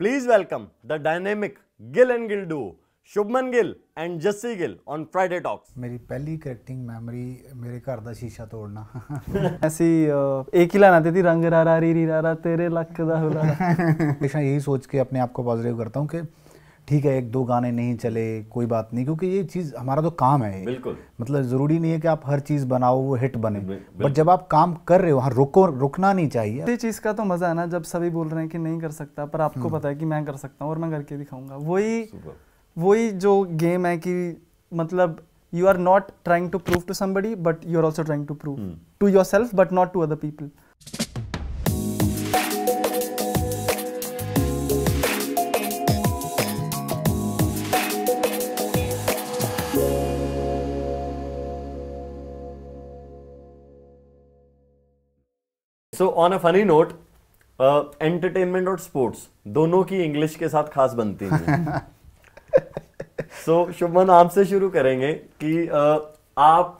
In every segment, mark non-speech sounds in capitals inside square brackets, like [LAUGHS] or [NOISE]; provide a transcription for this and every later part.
Please welcome the dynamic Gill and Gill duo Shubman Gill and Jassi Gill on Friday talks ਮੇਰੀ ਪਹਿਲੀ ਕਰੈਕਟਿੰਗ memory ਮੇਰੇ ਘਰ ਦਾ ਸ਼ੀਸ਼ਾ ਤੋੜਨਾ ਐਸੀ ਇੱਕ ਹੀ ਲਾਣਾ ਤੇ ਰੰਗ ਰਾਰਾ ਰੀ ਰੀ ਰਾਰਾ ਤੇਰੇ ਲੱਕ ਦਾ ਹੁਲਾ ਹਮੇਸ਼ਾ ਇਹੀ ਸੋਚ ਕੇ ਆਪਣੇ ਆਪ ਕੋ ਪੋਜ਼ਿਟਿਵ ਕਰਤਾ ਹੂੰ ਕਿ ठीक है एक दो गाने नहीं चले कोई बात नहीं क्योंकि ये चीज़ हमारा तो काम है बिल्कुल मतलब ज़रूरी नहीं है कि आप हर चीज़ बनाओ वो हिट बने बट जब आप काम कर रहे हो वहाँ रुको रुकना नहीं चाहिए ये चीज़ का तो मज़ा है ना जब सभी बोल रहे हैं कि नहीं कर सकता पर आपको हम्म। पता है कि मैं कर सकता हूँ और मैं करके दिखाऊंगा वही वही जो गेम है कि मतलब you are not trying to prove to somebody but you are also trying to prove to yourself but not to other people so on a funny note entertainment और स्पोर्ट्स दोनों की English के साथ खास बनती है सो so, Shubman आपसे शुरू करेंगे कि uh, आप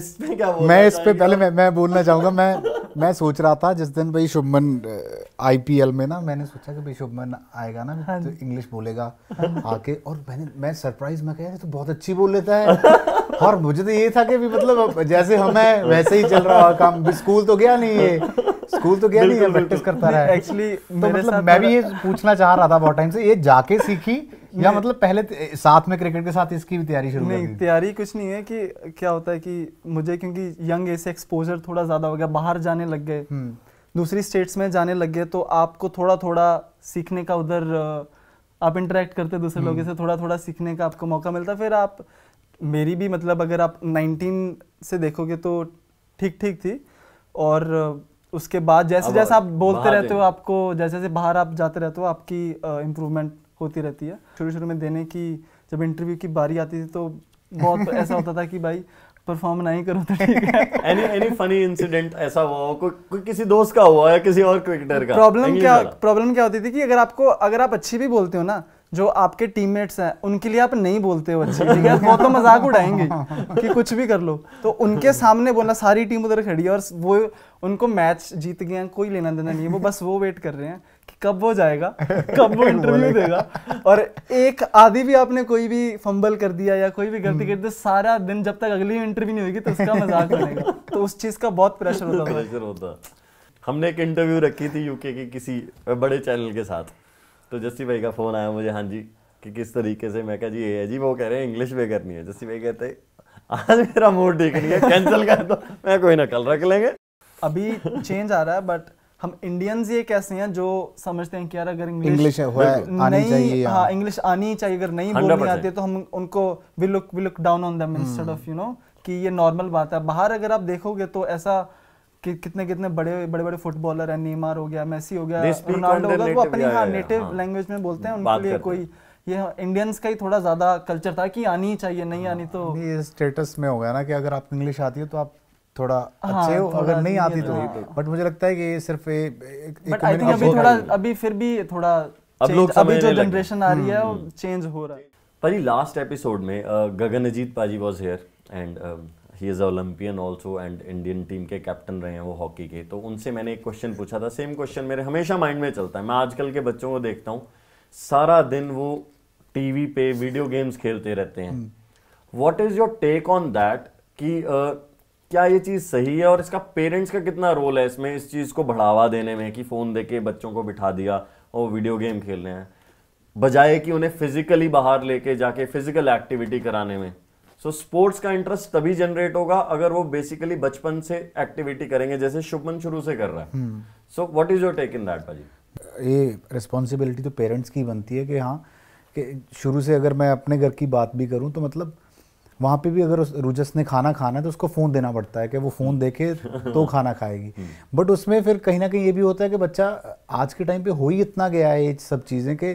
इसमें क्या बोल मैं इस पे पहले मैं मैं बोलना चाहूंगा मैं मैं सोच रहा था जिस दिन भाई शुभमन आईपीएल uh, में ना मैंने सोचा कि भाई शुभमन आएगा ना हाँ। तो इंग्लिश बोलेगा आके और मैंने मैं सरप्राइज में कहे तो बहुत अच्छी बोल लेता है और मुझे तो ये था कि भी मतलब जैसे हमें वैसे ही चल रहा काम स्कूल तो गया नहीं है स्कूल तो गया नहीं है प्रैक्टिस करता रहा एक्चुअली तो मतलब मैं भी ये पूछना चाह रहा था बहुत टाइम से ये जाके सीखी या मतलब पहले साथ में क्रिकेट के साथ इसकी भी तैयारी शुरू नहीं तैयारी कुछ नहीं है कि क्या होता है कि मुझे क्योंकि यंग एज से एक्सपोजर थोड़ा ज़्यादा हो गया बाहर जाने लग गए हम्म। दूसरी स्टेट्स में जाने लग गए तो आपको थोड़ा थोड़ा सीखने का उधर आप इंटरेक्ट करते दूसरे लोगों हम्म। से थोड़ा थोड़ा सीखने का आपको मौका मिलता फिर आप मेरी भी मतलब अगर आप 19 से देखोगे तो ठीक ठीक थी और उसके बाद जैसे जैसे आप बोलते रहते हो आपको जैसे जैसे बाहर आप जाते रहते हो आपकी इम्प्रूवमेंट होती रहती है शुरू शुरू में देने की जब इंटरव्यू की बारी आती थी तो बहुत [LAUGHS] ऐसा होता था कि भाई परफॉर्म नहीं करो तो एनी एनी फनी इंसिडेंट ऐसा हुआ हो को, कोई किसी दोस्त का हुआ या किसी और क्रिकेटर का प्रॉब्लम क्या प्रॉब्लम क्या होती थी कि अगर आपको अगर आप अच्छी भी बोलते हो ना जो आपके टीममेट्स हैं उनके लिए आप नहीं बोलते हो अच्छे ठीक है वो तो मजाक उड़ाएंगे कि कुछ भी कर लो तो उनके सामने बोलना सारी टीम उधर खड़ी है और वो उनको मैच जीत गए हैं कोई लेना देना नहीं है वो बस वो वेट कर रहे हैं कि कब वो जाएगा [LAUGHS] कब वो इंटरव्यू देगा और एक आधी भी आपने कोई भी फंबल कर दिया या कोई भी गलती हम्म। कर दी सारा दिन जब तक अगली इंटरव्यू नहीं होगी तो उसका मजाक बनेगा तो उस चीज़ का बहुत प्रेशर होता है हमने एक इंटरव्यू रखी थी यूके के किसी बड़े चैनल के साथ तो जस्सी भाई का फ़ोन आया मुझे हाँ जी कि किस तरीके से मैं कहा जी ये है जी वो कह रहे हैं इंग्लिश में करनी है जस्सी भाई कहते आज मेरा मूड ठीक नहीं है कैंसिल कर दो मैं कोई ना कल रख लेंगे अभी चेंज आ रहा है बट हम इंडियंस ये कैसे हैं जो समझते हैं कि यार अगर इंग्लिश आनी चाहिए हाँ इंग्लिश आनी चाहिए अगर नहीं बोलनी आती है तो हम उनको we look we look down on them instead of you know कि ये नॉर्मल बात है बाहर अगर आप देखोगे तो ऐसा कि, कितने कितने बड़े बड़े बड़े फुटबॉलर है नेमार हो गया मैसी हो गया रोनाल्डो हो गया वो अपनी हाँ नेटिव लैंग्वेज हाँ। में बोलते हैं उनके लिए कोई ये इंडियंस का ही थोड़ा ज़्यादा कल्चर था कि आनी चाहिए नहीं आनी तो हाँ, ये स्टेटस में हो गया ना कि अगर आप इंग्लिश आती है तो आप थोड़ा हाँ, अच्छे हो अगर नहीं आती तो, तो। बट मुझे लगता है कि ये सिर्फ ए, बट आई थिंक अभी थोड़ा अभी फिर भी थोड़ा अब लोग अभी जो जनरेशन आ रही है वो चेंज हम्म। हो रहा है पर लास्ट एपिसोड में गगन अजीत पाजी was here and he is Olympian also and Indian team के कैप्टन रहे हैं वो हॉकी के तो उनसे मैंने एक क्वेश्चन पूछा था सेम क्वेश्चन मेरे हमेशा माइंड में चलता है मैं आजकल के बच्चों को देखता हूँ सारा दिन वो टीवी पे वीडियो गेम्स खेलते रहते हैं what is your take on that कि uh, क्या ये चीज़ सही है और इसका पेरेंट्स का कितना रोल है इसमें इस चीज़ को बढ़ावा देने में कि फ़ोन देके बच्चों को बिठा दिया और वीडियो गेम खेल रहे हैं बजाय कि उन्हें फिजिकली बाहर लेके जाके फिजिकल एक्टिविटी कराने में सो so, स्पोर्ट्स का इंटरेस्ट तभी जनरेट होगा अगर वो बेसिकली बचपन से एक्टिविटी करेंगे जैसे शुभमन शुरू से कर रहा है so what is your take in that भाजी ये रिस्पॉन्सिबिलिटी तो पेरेंट्स की बनती है कि हाँ कि शुरू से अगर मैं अपने घर की बात भी करूँ तो मतलब वहाँ पे भी अगर उस रुजस ने खाना खाना है तो उसको फ़ोन देना पड़ता है कि वो फ़ोन देखे तो [LAUGHS] खाना खाएगी बट हम्म। उसमें फिर कहीं ना कहीं ये भी होता है कि बच्चा आज के टाइम पे हो ही इतना गया है ये सब चीज़ें कि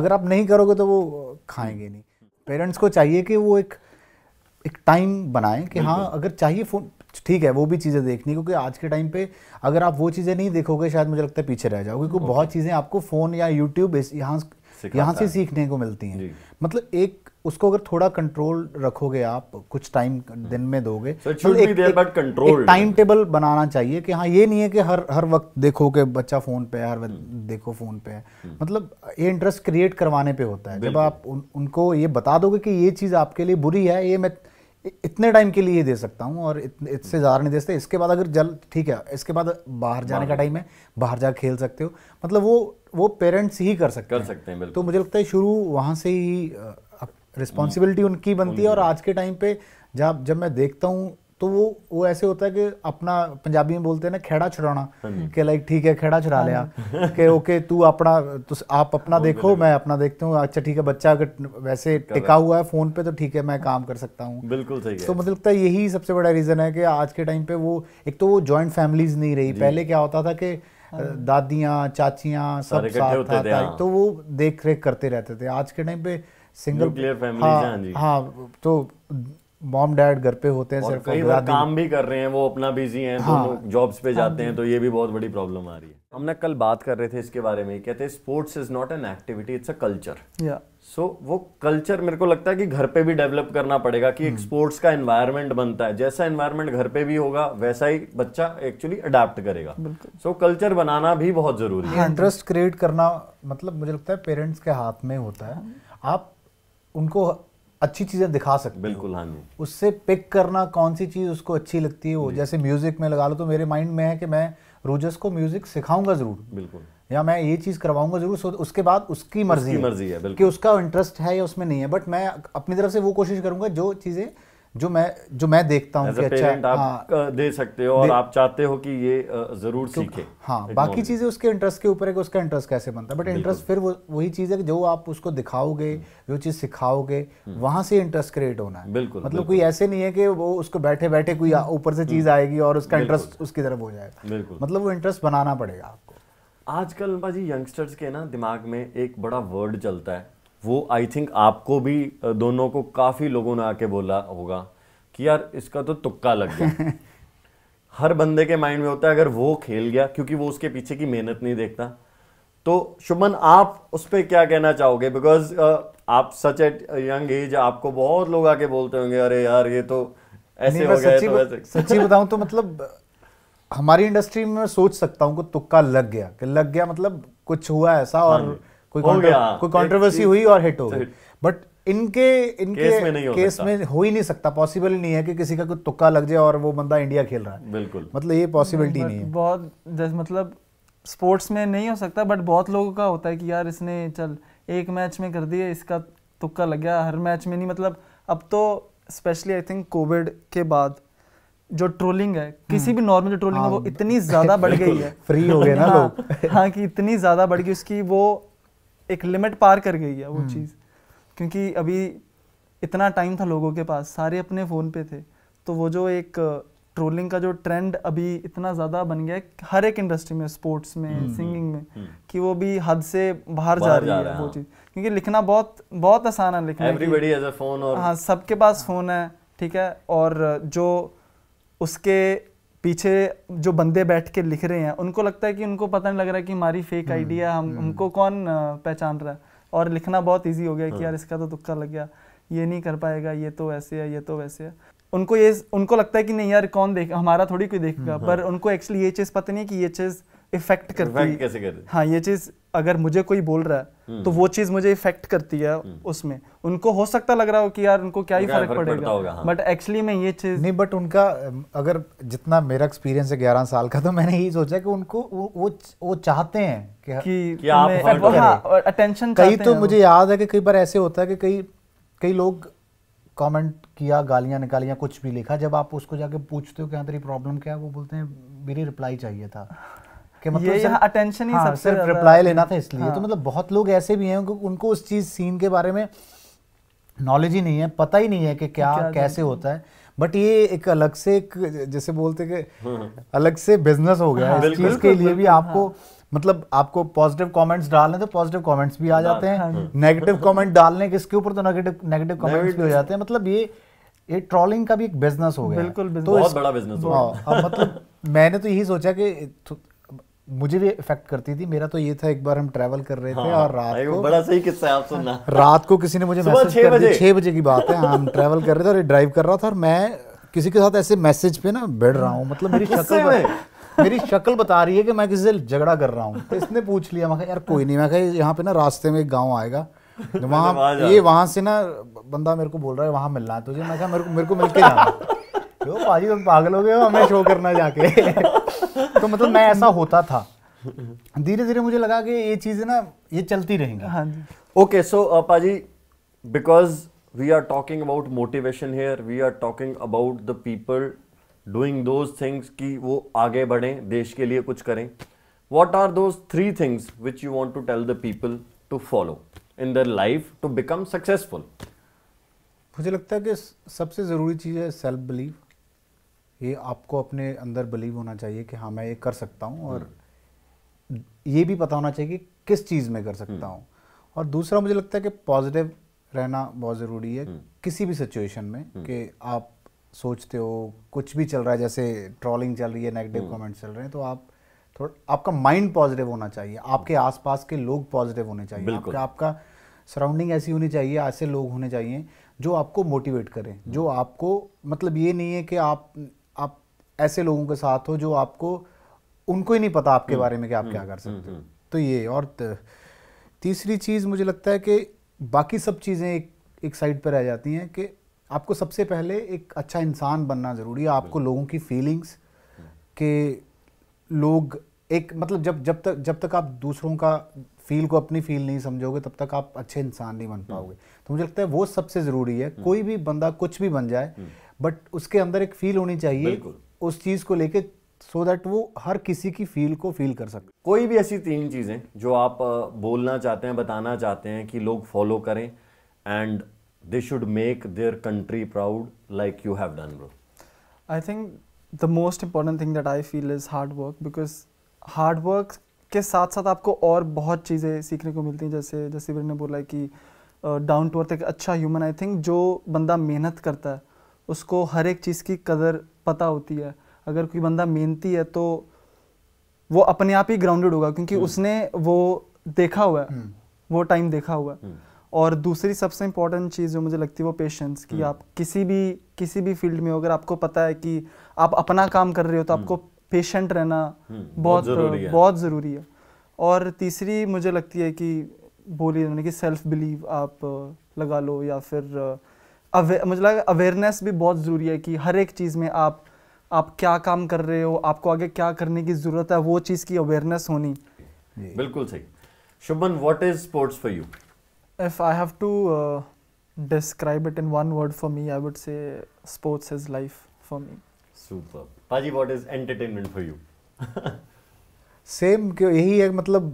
अगर आप नहीं करोगे तो वो खाएंगे नहीं पेरेंट्स हम्म। को चाहिए कि वो एक एक टाइम बनाएं कि हाँ अगर चाहिए फ़ोन ठीक है वो भी चीज़ें देखनी क्योंकि आज के टाइम पे अगर आप वो चीज़ें नहीं देखोगे शायद मुझे लगता है पीछे रह जाओगे क्योंकि बहुत चीज़ें आपको फ़ोन या यूट्यूब यहाँ यहाँ से सीखने को मिलती हैं मतलब एक उसको अगर थोड़ा कंट्रोल रखोगे आप कुछ टाइम हम्म। दिन में दोगे so मतलब एक, एक, एक टाइम टेबल बनाना चाहिए कि हाँ ये नहीं है कि हर हर वक्त देखो कि बच्चा फ़ोन पे है हर वक्त हम्म। देखो फ़ोन पे है हम्म। मतलब ये इंटरेस्ट क्रिएट करवाने पे होता है जब आप उन, उनको ये बता दोगे कि ये चीज़ आपके लिए बुरी है ये मैं इतने टाइम के लिए दे सकता हूँ और इससे ज़्यादा नहीं दे सकते इसके बाद अगर जल ठीक है इसके बाद बाहर जाने का टाइम है बाहर जा खेल सकते हो मतलब वो वो पेरेंट्स ही कर सकते कर सकते हैं तो मुझे लगता है शुरू वहाँ से ही रिस्पॉन्सिबिलिटी हम्म। उनकी बनती है और आज के टाइम पे जब जब मैं देखता हूँ तो वो वो ऐसे होता है कि अपना पंजाबी में बोलते हैं ना खेड़ा छुड़ाना हाँ कि लाइक ठीक है खेड़ा छुड़ा लिया हाँ कि ओके तू अपना तो आप अपना देखो मैं अपना देखता हूँ अच्छा ठीक है बच्चा अगर वैसे टिका हुआ है फोन पे तो ठीक है मैं काम कर सकता हूँ बिल्कुल सही तो मुझे लगता है यही सबसे बड़ा रीजन है कि आज के टाइम पे वो एक तो वो ज्वाइंट फैमिलीज नहीं रही पहले क्या होता था कि हाँ। दादियाँ चाचियाँ सब साथ था, तो वो देख रेख करते रहते थे आज के टाइम पे सिंगल हाँ, हाँ तो मॉम डैड घर पे होते हैं और कई बार काम भी कर रहे हैं वो अपना बिजी हैं तो हाँ, तो जॉब्स पे जाते हैं हाँ। तो ये भी बहुत बड़ी प्रॉब्लम आ रही है हमने कल बात कर रहे थे इसके बारे में कहते हैं sports is not an activity it's a culture या सो वो कल्चर मेरे को लगता है कि घर पे भी डेवलप करना पड़ेगा कि एक स्पोर्ट्स hmm. का एनवायरनमेंट बनता है जैसा एनवायरनमेंट घर पे भी होगा वैसा ही बच्चा एक्चुअली अडेप्ट करेगा सो कल्चर बनाना भी बहुत जरूरी है इंटरेस्ट हाँ, क्रिएट करना मतलब मुझे लगता है पेरेंट्स के हाथ में होता है hmm. आप उनको अच्छी चीज़ें दिखा सकते बिल्कुल हाँ जी उससे पिक करना कौन सी चीज़ उसको अच्छी लगती है वो जैसे म्यूज़िक में लगा लो तो मेरे माइंड में है कि मैं रोजस को म्यूज़िक सिखाऊंगा ज़रूर बिल्कुल या मैं ये चीज़ करवाऊंगा ज़रूर सो उसके बाद उसकी मर्जी मर्जी है, है कि उसका इंटरेस्ट है या उसमें नहीं है बट मैं अपनी तरफ से वो कोशिश करूंगा जो चीज़ें जो मैं जो मैं देखता हूँ अच्छा आप हाँ, दे सकते हो और आप चाहते हो कि ये जरूर सीखे हाँ बाकी चीजें उसके इंटरेस्ट के ऊपर है कि उसका इंटरेस्ट कैसे बनता है बट इंटरेस्ट फिर वो वही चीज है कि जो आप उसको दिखाओगे हम्म। जो चीज सिखाओगे हम्म। वहां से इंटरेस्ट क्रिएट होना है बिल्कुल मतलब कोई ऐसे नहीं है कि वो उसको बैठे बैठे कोई ऊपर से चीज हम्म। आएगी और उसका इंटरेस्ट उसकी तरफ हो जाएगा मतलब वो इंटरेस्ट बनाना पड़ेगा आपको आजकल भाजी यंगस्टर्स के ना दिमाग में एक बड़ा वर्ड चलता है वो आई थिंक आपको भी दोनों को काफ़ी लोगों ने आके बोला होगा कि यार इसका तो तुक्का लग गया [LAUGHS] हर बंदे के माइंड में होता है अगर वो खेल गया क्योंकि वो उसके पीछे की मेहनत नहीं देखता तो शुभन आप उस पर क्या कहना चाहोगे बिकॉज आप सच एट यंग एज आपको बहुत लोग आके बोलते होंगे अरे यार ये तो ऐसे हो गया तो सच्ची बताऊं तो मतलब हमारी इंडस्ट्री में मैं सोच सकता हूँ कि तुक्का लग गया कि लग गया मतलब कुछ हुआ ऐसा और हाँ कोई कोई कंट्रोवर्सी हुई और हिट हो तो गई बट इनके इनके केस में नहीं हो केस में हो ही नहीं सकता पॉसिबल नहीं है कि किसी का कोई तुक्का लग जाए और वो बंदा इंडिया खेल रहा है बिल्कुल मतलब ये पॉसिबिलिटी नहीं है बहुत मतलब स्पोर्ट्स में नहीं हो सकता बट बहुत लोगों का होता है कि यार इसने चल एक मैच में कर दिया इसका तुक्का लग गया हर मैच में नहीं मतलब अब तो स्पेशली आई थिंक कोविड के बाद जो ट्रोलिंग है किसी हम्म। भी नॉर्मल जो ट्रोलिंग हाँ, है वो हाँ। इतनी ज्यादा बढ़ गई है फ्री [LAUGHS] हो गए ना हाँ, लोग हाँ कि इतनी ज्यादा बढ़ गई उसकी वो एक लिमिट पार कर गई है वो हम्म। चीज़ क्योंकि अभी इतना टाइम था लोगों के पास सारे अपने फ़ोन पे थे तो वो जो एक ट्रोलिंग का जो ट्रेंड अभी इतना ज़्यादा बन गया हर एक इंडस्ट्री में स्पोर्ट्स में सिंगिंग हम्म, में हम्म, कि वो भी हद से बाहर जा रही जा है वो हाँ। चीज़ क्योंकि लिखना बहुत बहुत आसान है लिखना एवरीबॉडी हैज अ फोन और हाँ सबके पास फोन है ठीक है और जो उसके पीछे जो बंदे बैठ के लिख रहे हैं उनको लगता है कि उनको पता नहीं लग रहा है कि हमारी फेक आइडिया हम्म, हम हम्म। हमको कौन पहचान रहा है और लिखना बहुत ईजी हो गया कि यार हाँ। इसका तो तुक्का लग गया ये नहीं कर पाएगा ये तो वैसे है ये तो वैसे है उनको ये उनको लगता है कि नहीं यार कौन देख हमारा थोड़ी कोई देखेगा हम्म, हाँ। पर उनको एक्चुअली ये चीज़ पता नहीं कि ये चीज़ इफेक्ट करती है कैसे कर हाँ ये चीज़ अगर मुझे कोई बोल रहा है हम्म। तो वो चीज़ मुझे इफेक्ट करती है हम्म। उसमें उनको हो सकता लग रहा हो कि यार उनको क्या ही फर्क पड़ेगा बट एक्चुअली हाँ। मैं ये चीज़ नहीं बट उनका अगर जितना मेरा एक्सपीरियंस है ग्यारह साल का तो मैंने यही सोचा कि उनको वो वो चाहते हैं कि, अटेंशन हाँ, कई तो मुझे याद है कि कई बार ऐसे होता है कि कई कई लोग कमेंट किया गालियां निकालियां कुछ भी लिखा जब आप उसको जाके पूछते हो कि हाँ तेरी प्रॉब्लम क्या है वो बोलते हैं मेरी रिप्लाई चाहिए था कि मतलब ये अटेंशन ही हाँ, सबसे सिर्फ रिप्लाई लेना था इसलिए हाँ। तो मतलब बहुत लोग ऐसे भी हैं उनको उस चीज़ सीन के बारे में नॉलेज ही नहीं है पता ही नहीं है कि क्या, क्या कैसे होता है बट ये एक अलग से एक जैसे बोलते कि हाँ। अलग से बिजनेस हो गया है हाँ, इस चीज़ के लिए भी आपको हाँ। मतलब आपको पॉजिटिव कमेंट्स डालने तो पॉजिटिव कमेंट्स भी आ जाते हैं नेगेटिव कमेंट डालने के इसके ऊपर तो नेगेटिव नेगेटिव कमेंट्स भी हो जाते हैं मतलब ये ये ट्रॉलिंग का भी एक बिजनेस हो गया बिल्कुल तो बहुत बड़ा बिजनेस हो गया मतलब मैंने तो यही सोचा कि मुझे भी इफेक्ट करती थी मेरा तो ये था एक बार हम ट्रैवल कर रहे थे हाँ, और रात को बड़ा सही किस्सा है आप सुनना [LAUGHS] रात को किसी ने मुझे मैसेज कर दिया छह बजे की बात है हाँ, हम ट्रैवल कर रहे थे और ड्राइव कर रहा था और मैं किसी के साथ ऐसे मैसेज पे ना बैठ रहा हूँ मतलब मेरी शक्ल मेरी शक्ल बता रही है कि मैं किसी से झगड़ा कर रहा हूँ तो इसने पूछ लिया मैं यार कोई नहीं मैं यहाँ पे ना रास्ते में एक गाँव आएगा [LAUGHS] वहाँ ये वहाँ से ना बंदा मेरे को बोल रहा है वहाँ मिलना है तुझे मैं मेरे को मेरे को मिल के जाना हो पाजी तुम पागल हो गए हो हमें शो करना जाके तो मतलब मैं ऐसा होता था धीरे धीरे मुझे लगा कि ये चीज़ें ना ये चलती रहेंगी हाँ जी ओके सो पाजी because we are talking about motivation here we are talking about the people doing those things कि वो आगे बढ़ें देश के लिए कुछ करें what are those three things which you want to tell the people to follow in their life to become successful मुझे लगता है कि सबसे ज़रूरी चीज़ है सेल्फ बिलीव ये आपको अपने अंदर बिलीव होना चाहिए कि हाँ मैं ये कर सकता हूँ और हम्म। ये भी पता होना चाहिए कि किस चीज़ में कर सकता हम्म। हूँ और दूसरा मुझे लगता है कि पॉजिटिव रहना बहुत ज़रूरी है हम्म। किसी भी सिचुएशन में कि आप सोचते हो कुछ भी चल रहा है जैसे ट्रॉलिंग चल रही है नेगेटिव कमेंट्स चल रहे हैं तो आप थोड़ा आपका माइंड पॉजिटिव होना चाहिए आपके आसपास के लोग पॉजिटिव होने चाहिए आपका आपका सराउंडिंग ऐसी होनी चाहिए ऐसे लोग होने चाहिए जो आपको मोटिवेट करें जो आपको मतलब ये नहीं है कि आप ऐसे लोगों के साथ हो जो आपको उनको ही नहीं पता आपके हम्म, बारे में कि आप हम्म, क्या कर हम्म, सकते हो तो ये और तीसरी चीज़ मुझे लगता है कि बाकी सब चीज़ें एक एक साइड पर रह जाती हैं कि आपको सबसे पहले एक अच्छा इंसान बनना ज़रूरी है आपको लोगों की फीलिंग्स के लोग एक मतलब जब जब तक जब तक आप दूसरों का फील को अपनी फील नहीं समझोगे तब तक आप अच्छे इंसान नहीं बन पाओगे तो मुझे लगता है वो सबसे ज़रूरी है कोई भी बंदा कुछ भी बन जाए बट उसके अंदर एक फील होनी चाहिए उस चीज़ को लेके सो दैट वो हर किसी की फील को फील कर सके कोई भी ऐसी तीन चीज़ें जो आप बोलना चाहते हैं बताना चाहते हैं कि लोग फॉलो करें and they should make their country proud like you have done bro I think the most important thing that I feel is hard work because hard work के साथ साथ आपको और बहुत चीज़ें सीखने को मिलती हैं जैसे जैसे ने बोला कि डाउन टू अर्थ एक अच्छा ह्यूमन आई थिंक जो बंदा मेहनत करता है उसको हर एक चीज़ की कदर पता होती है अगर कोई बंदा मेहनती है तो वो अपने आप ही ग्राउंडेड होगा क्योंकि हम्म। उसने वो देखा हुआ है हम्म। वो टाइम देखा हुआ है हम्म। और दूसरी सबसे इंपॉर्टेंट चीज़ जो मुझे लगती है वो पेशेंस कि आप किसी भी किसी भी फील्ड में अगर आपको पता है कि आप अपना काम कर रहे हो तो आपको पेशेंट रहना बहुत जरूरी बहुत ज़रूरी है और तीसरी मुझे लगती है कि बोली यानी कि सेल्फ बिलीव आप लगा लो या फिर अवे मुझे लगा अवेयरनेस भी बहुत ज़रूरी है कि हर एक चीज़ में आप आप क्या काम कर रहे हो आपको आगे क्या करने की ज़रूरत है वो चीज़ की अवेयरनेस होनी बिल्कुल सही Shubman what is sports for you if I have to describe it in one word for me I would say sports is life for me super पाजी what is entertainment for you same क्यों यही है मतलब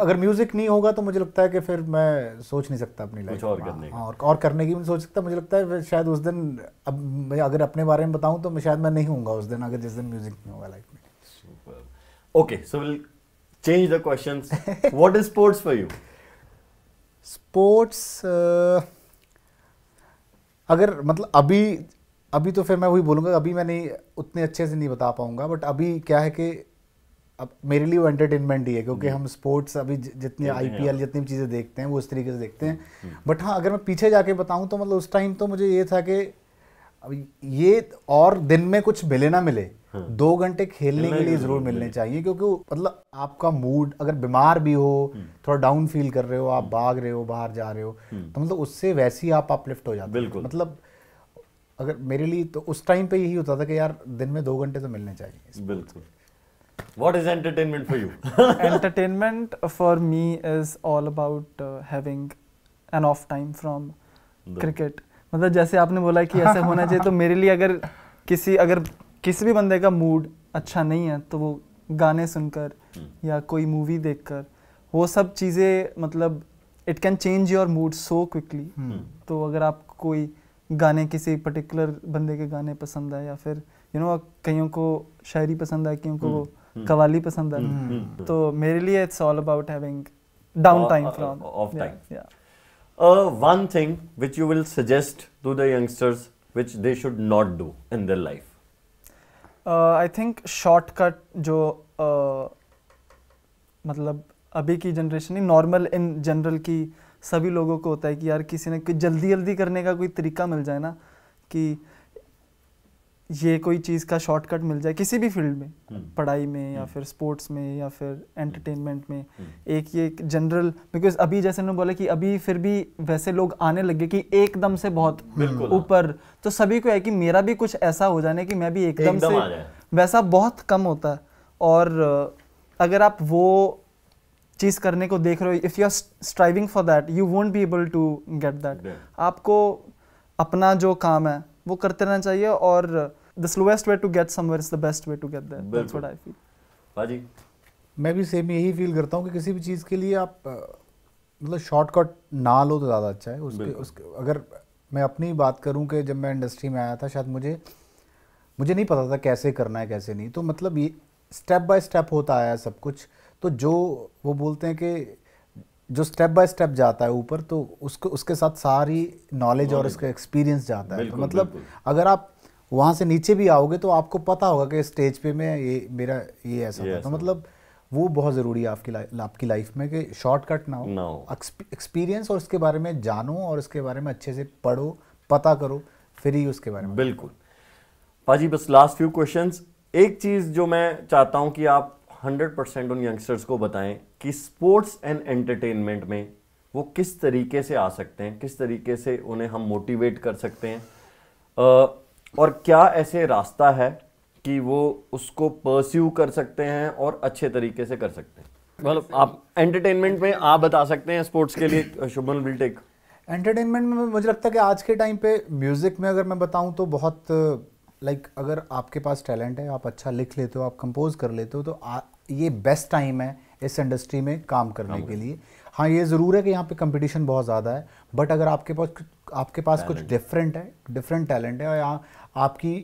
अगर music नहीं होगा तो मुझे लगता है कि फिर मैं सोच नहीं सकता अपनी लाइफ और करने का और, हाँ, और करने की भी सोच सकता मुझे लगता है फिर शायद उस दिन अब मैं अगर अपने बारे में बताऊं तो मैं शायद मैं नहीं होऊंगा उस दिन अगर जिस दिन म्यूजिक नहीं होगा लाइफ में okay so will change the question what is sports for you sports अगर मतलब अभी अभी तो फिर मैं वही बोलूँगा अभी मैं नहीं उतने अच्छे से नहीं बता पाऊँगा बट अभी क्या है कि अब मेरे लिए वो एंटरटेनमेंट ही है क्योंकि हम्म। हम स्पोर्ट्स अभी जितने आईपीएल जितनी चीज़ें देखते हैं वो इस तरीके से देखते हैं बट हम्म, हम्म। हाँ अगर मैं पीछे जाके बताऊँ तो मतलब उस टाइम तो मुझे ये था कि अब ये और दिन में कुछ मिले ना मिले हाँ। दो घंटे खेलने के लिए जरूर मिलने चाहिए क्योंकि मतलब आपका मूड अगर बीमार भी हो थोड़ा डाउन फील कर रहे हो आप भाग रहे हो बाहर जा रहे हो तो मतलब उससे वैसे ही आप अपलिफ्ट हो जाते हो मतलब अगर मेरे लिए तो उस टाइम पे यही होता था कि यार दिन में दो घंटे तो मिलने चाहिए बिल्कुल What is entertainment for you? [LAUGHS] entertainment for me is all about uh, having an off time from cricket मतलब जैसे आपने बोला कि ऐसे [LAUGHS] होना चाहिए तो मेरे लिए अगर किसी अगर किसी भी बंदे का मूड अच्छा नहीं है तो वो गाने सुनकर hmm. या कोई मूवी देखकर वो सब चीज़ें मतलब it can change your mood so quickly तो अगर आप कोई गाने किसी पर्टिकुलर बंदे के गाने पसंद है या फिर यू you नो know, कईयों को शायरी पसंद है कईयों को hmm. Hmm. कवाली पसंद है hmm. Hmm. तो मेरे लिए it's all about having down time from off time one thing which you will suggest to the youngsters which they should not do in their life I think shortcut जो uh, मतलब अभी की generation ही normal in general की सभी लोगों को होता है कि यार किसी ने कोई जल्दी जल्दी करने का कोई तरीका मिल जाए ना कि ये कोई चीज़ का शॉर्टकट मिल जाए किसी भी फील्ड में हम्म। पढ़ाई में या हम्म। फिर स्पोर्ट्स में या फिर एंटरटेनमेंट में हम्म। एक ये जनरल बिकॉज अभी जैसे उन्होंने बोला कि अभी फिर भी वैसे लोग आने लगे कि एकदम से बहुत ऊपर तो सभी को है कि मेरा भी कुछ ऐसा हो जाने कि मैं भी एकदम एक से वैसा बहुत कम होता है और अगर आप वो चीज़ करने को देख रहे हो if you are striving for that you won't be able to get that आपको अपना जो काम है वो करते रहना चाहिए और the slowest way to get somewhere is the best way to get there. That's what I feel. बाजी मैं भी सेम यही फील करता हूँ कि किसी भी चीज़ के लिए आप मतलब शॉर्टकट ना लो तो ज़्यादा अच्छा है उसके उसके अगर मैं अपनी बात करूँ कि जब मैं इंडस्ट्री में आया था शायद मुझे मुझे नहीं पता था कैसे करना है कैसे नहीं तो मतलब ये स्टेप बाय स्टेप होता आया सब कुछ तो जो वो बोलते हैं कि जो स्टेप बाय स्टेप जाता है ऊपर तो उसको उसके साथ सारी नॉलेज और उसका एक्सपीरियंस जाता है तो मतलब अगर आप वहाँ से नीचे भी आओगे तो आपको पता होगा कि स्टेज पे मैं ये मेरा ये ऐसा yes, तो मतलब वो बहुत ज़रूरी है आपकी लाइफ आपकी लाइफ में कि शॉर्टकट ना हो एक्सपीरियंस और इसके बारे में जानो और इसके बारे में अच्छे से पढ़ो पता करो फिर ही उसके बारे में बिल्कुल पाजी बस लास्ट फ्यू क्वेश्चन एक चीज़ जो मैं चाहता हूँ कि आप हंड्रेड परसेंट उन यंगस्टर्स को बताएं कि स्पोर्ट्स एंड एंटरटेनमेंट में वो किस तरीके से आ सकते हैं किस तरीके से उन्हें हम मोटिवेट कर सकते हैं और क्या ऐसे रास्ता है कि वो उसको परस्यू कर सकते हैं और अच्छे तरीके से कर सकते हैं मतलब आप एंटरटेनमेंट में आप बता सकते हैं स्पोर्ट्स के लिए शुभन विल टेक एंटरटेनमेंट में मुझे लगता है कि आज के टाइम पे म्यूज़िक में अगर मैं बताऊं तो बहुत लाइक अगर आपके पास टैलेंट है आप अच्छा लिख लेते हो आप कंपोज कर लेते हो तो आ, ये बेस्ट टाइम है इस इंडस्ट्री में काम करने के लिए हाँ ये ज़रूर है कि यहाँ पे कंपटीशन बहुत ज़्यादा है बट अगर आपके पास आपके पास कुछ डिफरेंट है डिफरेंट टैलेंट है और यहाँ आपकी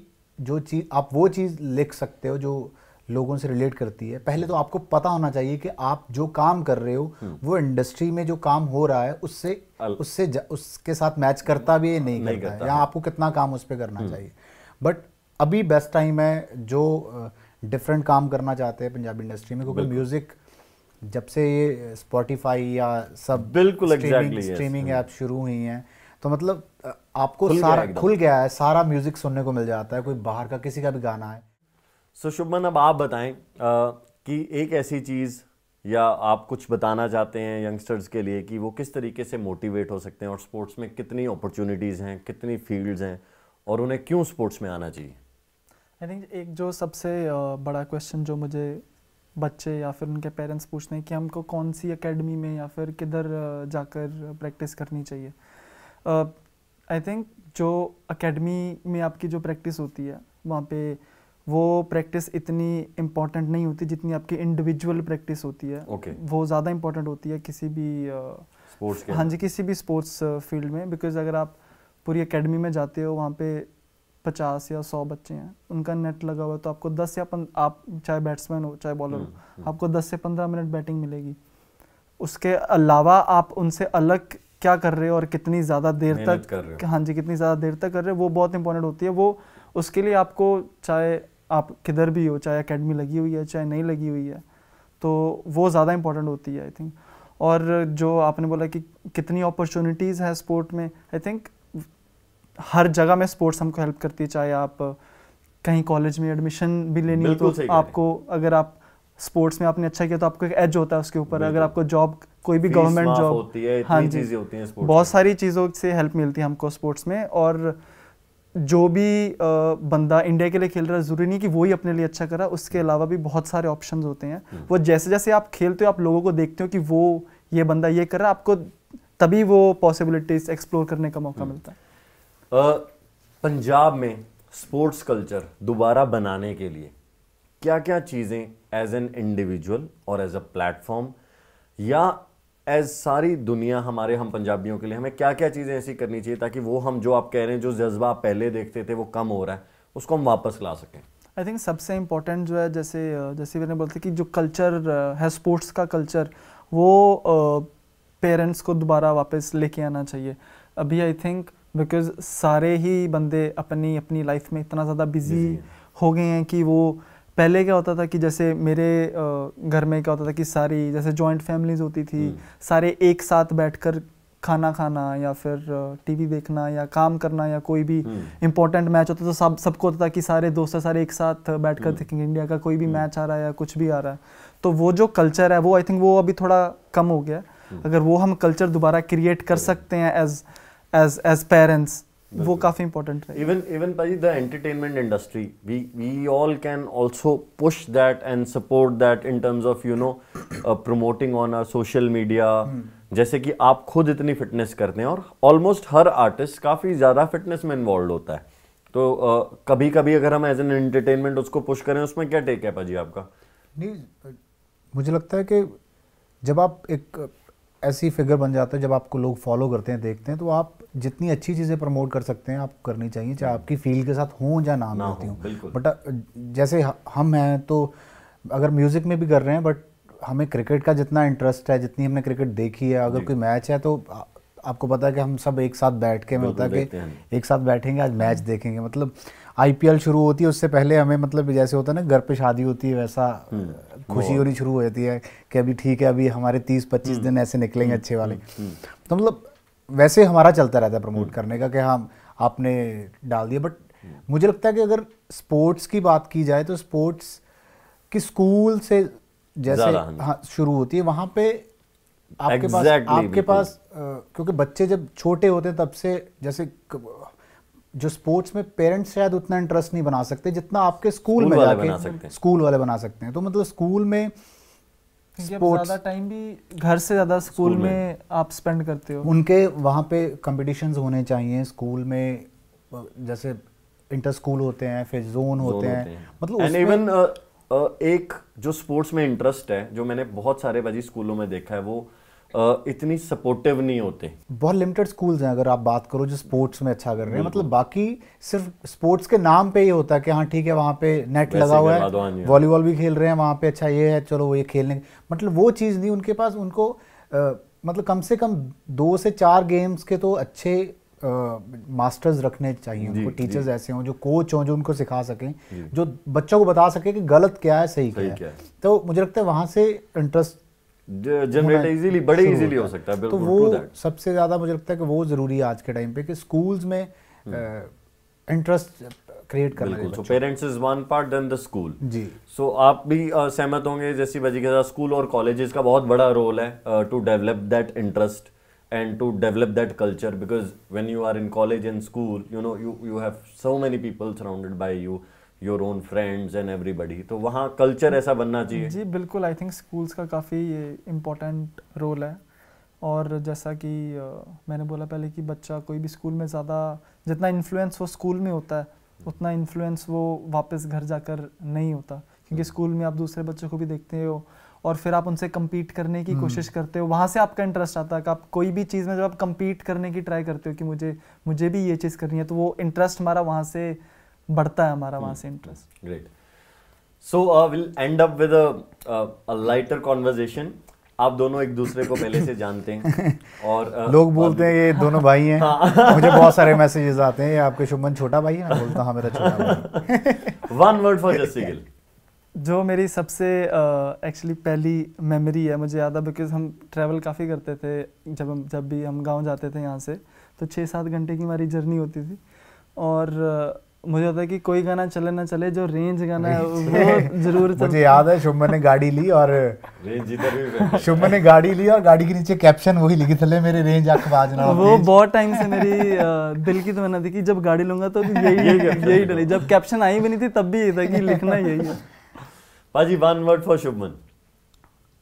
जो चीज़ आप वो चीज़ लिख सकते हो जो लोगों से रिलेट करती है पहले तो आपको पता होना चाहिए कि आप जो काम कर रहे हो हम्म। वो इंडस्ट्री में जो काम हो रहा है उससे उससे उसके साथ मैच करता भी नहीं, नहीं करता, करता है या आपको कितना काम उस पर करना हम्म। चाहिए बट अभी बेस्ट टाइम है जो डिफरेंट काम करना चाहते हैं पंजाबी इंडस्ट्री में क्योंकि म्यूज़िक जब से ये स्पॉटिफाई या सब बिल्कुल स्ट्रीमिंग हम्म। ऐप शुरू हुई हैं तो मतलब आपको खुल सारा गया खुल गया है सारा म्यूजिक सुनने को मिल जाता है कोई बाहर का किसी का भी गाना है सो so, शुभमन अब आप बताएं आ, कि एक ऐसी चीज़ या आप कुछ बताना चाहते हैं यंगस्टर्स के लिए कि वो किस तरीके से मोटिवेट हो सकते हैं और स्पोर्ट्स में कितनी अपॉर्चुनिटीज़ हैं कितनी फील्ड्स हैं और उन्हें क्यों स्पोर्ट्स में आना चाहिए आई थिंक एक जो सबसे बड़ा क्वेश्चन जो मुझे बच्चे या फिर उनके पेरेंट्स पूछते हैं कि हमको कौन सी एकेडमी में या फिर किधर जाकर प्रैक्टिस करनी चाहिए आई थिंक जो एकेडमी में आपकी जो प्रैक्टिस होती है वहाँ पे वो प्रैक्टिस इतनी इम्पोर्टेंट नहीं होती जितनी आपकी इंडिविजुअल प्रैक्टिस होती है okay. वो ज़्यादा इम्पॉर्टेंट होती है किसी भी स्पोर्ट्स uh, हाँ जी किसी भी स्पोर्ट्स फील्ड में बिकॉज अगर आप पूरी एकेडमी में जाते हो वहाँ पे पचास या सौ बच्चे हैं उनका नेट लगा हुआ है तो आपको दस या पन, आप चाहे बैट्समैन हो चाहे बॉलर हम्म, हो हम्म। आपको दस से पंद्रह मिनट बैटिंग मिलेगी उसके अलावा आप उनसे अलग क्या कर रहे हो और कितनी ज़्यादा देर तक कर रहे हो हाँ जी कितनी ज़्यादा देर तक कर रहे हो वो बहुत इंपॉर्टेंट होती है वो उसके लिए आपको चाहे आप किधर भी हो चाहे अकेडमी लगी हुई है चाहे नहीं लगी हुई है तो वो ज़्यादा इंपॉर्टेंट होती है आई थिंक और जो आपने बोला कि कितनी अपॉर्चुनिटीज़ है स्पोर्ट में आई थिंक हर जगह में स्पोर्ट्स हमको हेल्प करती है चाहे आप कहीं कॉलेज में एडमिशन भी लेनी हो तो आपको अगर आप स्पोर्ट्स में आपने अच्छा किया तो आपको एक एज होता है उसके ऊपर अगर आपको जॉब कोई भी गवर्नमेंट जॉब होती है हाँ जी चीज़ें होती हैं बहुत सारी चीज़ों से हेल्प मिलती है हमको स्पोर्ट्स में और जो भी बंदा इंडिया के लिए खेल रहा है ज़रूरी नहीं कि वो ही अपने लिए अच्छा कर रहा उसके अलावा भी बहुत सारे ऑप्शंस होते हैं हम्म। वो जैसे जैसे आप खेलते हो आप लोगों को देखते हो कि वो ये बंदा ये कर रहा है आपको तभी वो पॉसिबिलिटीज एक्सप्लोर करने का मौका हम्म। मिलता है पंजाब में स्पोर्ट्स कल्चर दोबारा बनाने के लिए क्या क्या चीज़ें एज एन इंडिविजुअल और एज अ प्लेटफॉर्म या एज सारी दुनिया हमारे हम पंजाबियों के लिए हमें क्या क्या चीज़ें ऐसी करनी चाहिए ताकि वो हम जो आप कह रहे हैं जो जज्बा आप पहले देखते थे वो कम हो रहा है उसको हम वापस ला सकें आई थिंक सबसे इम्पोर्टेंट जो है जैसे जैसे मैंने बोलते कि जो कल्चर uh, है स्पोर्ट्स का कल्चर वो पेरेंट्स uh, को दोबारा वापस लेके आना चाहिए अभी आई थिंक बिकॉज सारे ही बंदे अपनी अपनी लाइफ में इतना ज़्यादा बिजी हो गए हैं कि वो पहले क्या होता था कि जैसे मेरे घर में क्या होता था कि सारी जैसे जॉइंट फैमिलीज होती थी हम्म। सारे एक साथ बैठकर खाना खाना या फिर टीवी देखना या काम करना या कोई भी इम्पोर्टेंट हम्म। मैच होता तो सब सबको होता था कि सारे दोस्त सारे एक साथ बैठकर देखेंगे हम्म। इंडिया का कोई भी मैच आ रहा है या कुछ भी आ रहा है तो वो जो कल्चर है वो आई थिंक वो अभी थोड़ा कम हो गया अगर वो हम कल्चर दोबारा क्रिएट कर सकते हैं एज एज एज पेरेंट्स वो काफी इंपॉर्टेंट है इवन इवन भाई the entertainment industry we we all can also push that and support that in terms of you know promoting on our social media जैसे कि आप खुद इतनी फिटनेस करते हैं और ऑलमोस्ट हर आर्टिस्ट काफ़ी ज़्यादा फिटनेस में इन्वॉल्व होता है तो uh, कभी कभी अगर हम एज एन एंटरटेनमेंट उसको पुश करें उसमें क्या टेक है पाजी आपका नहीं मुझे लगता है कि जब आप एक ऐसी फिगर बन जाता है जब आपको लोग फॉलो करते हैं देखते हैं तो आप जितनी अच्छी चीज़ें प्रमोट कर सकते हैं आप करनी चाहिए चाहे आपकी फील्ड के साथ हों या ना, ना होती हूँ बट जैसे हम हैं तो अगर म्यूज़िक में भी कर रहे हैं बट हमें क्रिकेट का जितना इंटरेस्ट है जितनी हमने क्रिकेट देखी है अगर कोई मैच है तो आपको पता है कि हम सब एक साथ बैठ के हमें होता है कि एक साथ बैठेंगे आज मैच देखेंगे मतलब आईपीएल शुरू होती है उससे पहले हमें मतलब जैसे होता है ना घर पे शादी होती है वैसा हम्म। खुशी होनी शुरू हो जाती है कि अभी ठीक है अभी हमारे तीस पच्चीस हम्म। दिन ऐसे निकलेंगे हम्म। अच्छे वाले हम्म। तो मतलब वैसे हमारा चलता रहता है प्रमोट करने का कि हाँ आपने डाल दिया बट मुझे लगता है कि अगर स्पोर्ट्स की बात की जाए तो स्पोर्ट्स की स्कूल से जैसे हाँ।, हाँ शुरू होती है वहाँ पे आपके exactly, पास आपके पास आ, क्योंकि बच्चे जब छोटे होते हैं तब से जैसे जो स्पोर्ट्स में पेरेंट्स शायद उतना इंटरेस्ट नहीं बना सकते जितना आपके स्कूल में जाके स्कूल वाले बना सकते हैं तो मतलब स्कूल में ज़्यादा टाइम भी घर से ज़्यादा स्कूल में आप स्पेंड करते हो उनके वहाँ पे कंपटीशंस होने चाहिए स्कूल में जैसे इंटर स्कूल होते हैं फिर जोन होते, हैं मतलब इवन एक जो स्पोर्ट्स में इंटरेस्ट है जो मैंने बहुत सारे भाजी स्कूलों में देखा है वो इतनी सपोर्टिव नहीं होते बहुत लिमिटेड स्कूल्स हैं अगर आप बात करो जो स्पोर्ट्स में अच्छा कर रहे हैं मतलब बाकी सिर्फ स्पोर्ट्स के नाम पे ही होता है कि हाँ ठीक है वहाँ पे नेट लगा हुआ है वॉलीबॉल भी खेल रहे हैं वहाँ पे अच्छा ये है चलो वो ये खेलने मतलब वो चीज़ नहीं उनके पास उनको आ, मतलब कम से कम दो से चार गेम्स के तो अच्छे मास्टर्स रखने चाहिए उनको टीचर्स ऐसे हों जो कोच हों जो उनको सिखा सकें जो बच्चों को बता सके कि गलत क्या है सही, सही क्या, क्या है तो मुझे लगता है वहाँ से इंटरेस्ट जनरेट इजीली बड़े इजीली हो सकता है तो वो सबसे ज़्यादा मुझे लगता है कि वो ज़रूरी है आज के टाइम पे कि स्कूल्स में इंटरेस्ट क्रिएट करना so parents is one part then the school जी सो so, आप भी uh, सहमत होंगे जैसी वजह के साथ स्कूल और कॉलेजेस का बहुत बड़ा रोल है to develop that interest and to develop that culture because when you are in college and school you know you you have so many people surrounded by you your own friends and everybody तो वहाँ culture ऐसा बनना चाहिए जी बिल्कुल I think schools का काफ़ी important role है और जैसा कि मैंने बोला पहले कि बच्चा कोई भी स्कूल में ज़्यादा जितना इन्फ्लुएंस वो स्कूल में होता है उतना इन्फ्लुएंस वो वापस घर जाकर नहीं होता क्योंकि स्कूल hmm. में आप दूसरे बच्चों को भी देखते हो और फिर आप उनसे कम्पीट करने की hmm. कोशिश करते हो वहाँ से आपका इंटरेस्ट आता है कि आप कोई भी चीज़ में जब आप कम्पीट करने की ट्राई करते हो कि मुझे मुझे भी ये चीज़ करनी है तो वो इंटरेस्ट हमारा वहाँ से बढ़ता है हमारा वहां hmm. से interest great so will end up with a lighter conversation आप दोनों एक दूसरे को पहले से जानते हैं [LAUGHS] और uh, लोग बोलते हैं ये दोनों भाई हैं हाँ। [LAUGHS] मुझे बहुत सारे मैसेजेस आते हैं आपके शुभमन छोटा भाई है मैं बोलता हूँ हाँ, मेरा छोटा भाई one word for Jassi Gill जो मेरी सबसे एक्चुअली uh, पहली मेमोरी है मुझे याद है बिकॉज हम ट्रैवल काफ़ी करते थे जब हम जब भी हम गांव जाते थे यहाँ से तो छः सात घंटे की हमारी जर्नी होती थी और uh, मुझे होता है कि कोई गाना चले ना चले जो रेंज गाना है वो जरूर [LAUGHS] मुझे याद है शुभमन ने गाड़ी ली और रेंज इधर भी शुभमन ने गाड़ी ली और गाड़ी के नीचे कैप्शन वही लिखे थे मेरे रेंज आंख बाज ना वो बहुत टाइम से मेरी दिल की तमन्ना थी कि जब गाड़ी लूंगा तो यही यही डली जब कैप्शन आई भी नहीं थी तब भी ये था कि लिखना यही है पाजी one word for Shubman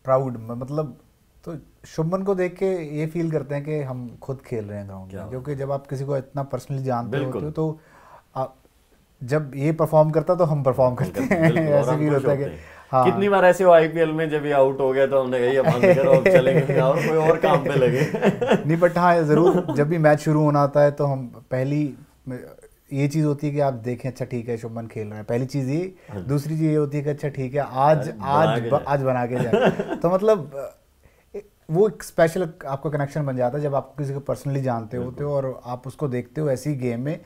proud मतलब तो शुभमन को देख के ये फील करते हैं कि हम खुद खेल रहे हैं ग्राउंड में क्योंकि जब आप किसी को इतना पर्सनली जानते होते हो तो जब ये परफॉर्म करता तो हम परफॉर्म करते हैं ऐसे भी होता है हाँ। कितनी बार ऐसे हो आईपीएल में जब ये आउट हो गया तो हमने कही अब अब चलेंगे [LAUGHS] और कोई और काम पे लगे [LAUGHS] नहीं बट हाँ ज़रूर जब भी मैच शुरू होना आता है तो हम पहली ये चीज़ होती है कि आप देखें अच्छा ठीक है शुभमन खेल रहा है पहली चीज़ ये हाँ। दूसरी चीज़ ये होती है कि अच्छा ठीक है आज आज आज बना के जाए [LAUGHS] तो मतलब वो एक स्पेशल आपका कनेक्शन बन जाता है जब आप किसी को पर्सनली जानते होते हो और आप उसको देखते हो ऐसी गेम में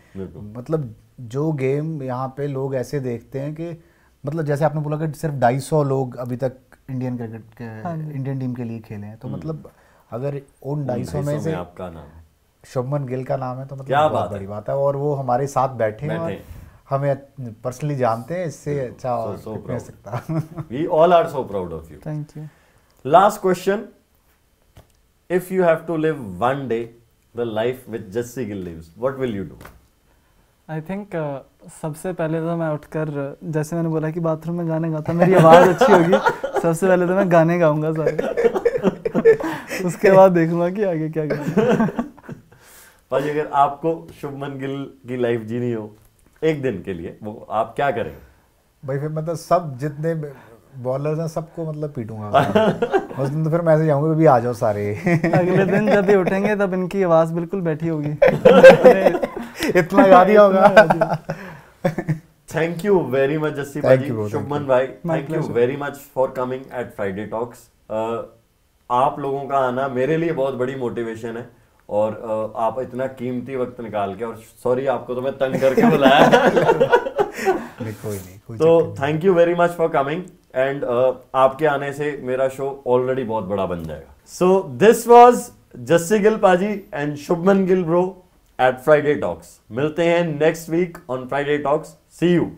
मतलब जो गेम यहाँ पे लोग ऐसे देखते हैं कि मतलब जैसे आपने बोला कि सिर्फ ढाई सौ लोग अभी तक इंडियन क्रिकेट के हाँ इंडियन टीम के लिए खेले हैं तो हम्म। मतलब अगर उन ढाई सौ में से आपका नाम शुभमन गिल का नाम है तो मतलब क्या बहुत बात बड़ी है? बात है और वो हमारे साथ बैठे, हैं और हमें पर्सनली जानते हैं इससे अच्छा so, so, सकता we all are so proud of you thank you last question if you have to live one day the life which Jassi Gill lives what will you do I think uh, सबसे पहले तो मैं उठकर जैसे मैंने बोला कि बाथरूम में गाने गाता मेरी आवाज़ अच्छी होगी सबसे पहले तो मैं गाने गाऊंगा सारे [LAUGHS] उसके बाद देखूंगा कि आगे क्या करना भाजी अगर आपको शुभमन गिल की लाइफ जीनी हो एक दिन के लिए वो आप क्या करें भाई फिर मतलब सब जितने बॉलर हैं सबको मतलब पीटूंगा [LAUGHS] उस दिन तो फिर मैं ऐसे जाऊंगा भी आ जाओ सारे अगले दिन जब भी उठेंगे तब इनकी आवाज़ बिल्कुल बैठी होगी [LAUGHS] इतना गा दिया होगा thank you very much Jassi भाई शुभमन भाई thank you very much for coming at Friday talks आप लोगों का आना मेरे लिए बहुत बड़ी मोटिवेशन है और uh, आप इतना कीमती वक्त निकाल के और सॉरी आपको तो मैं तंग करके [LAUGHS] बुलाया नहीं कोई नहीं तो thank you very much for coming and आपके आने से मेरा शो ऑलरेडी बहुत बड़ा बन जाएगा so this was Jassi Gill पाजी and Shubman Gill bro at Friday talks मिलते हैं next week on Friday talks see you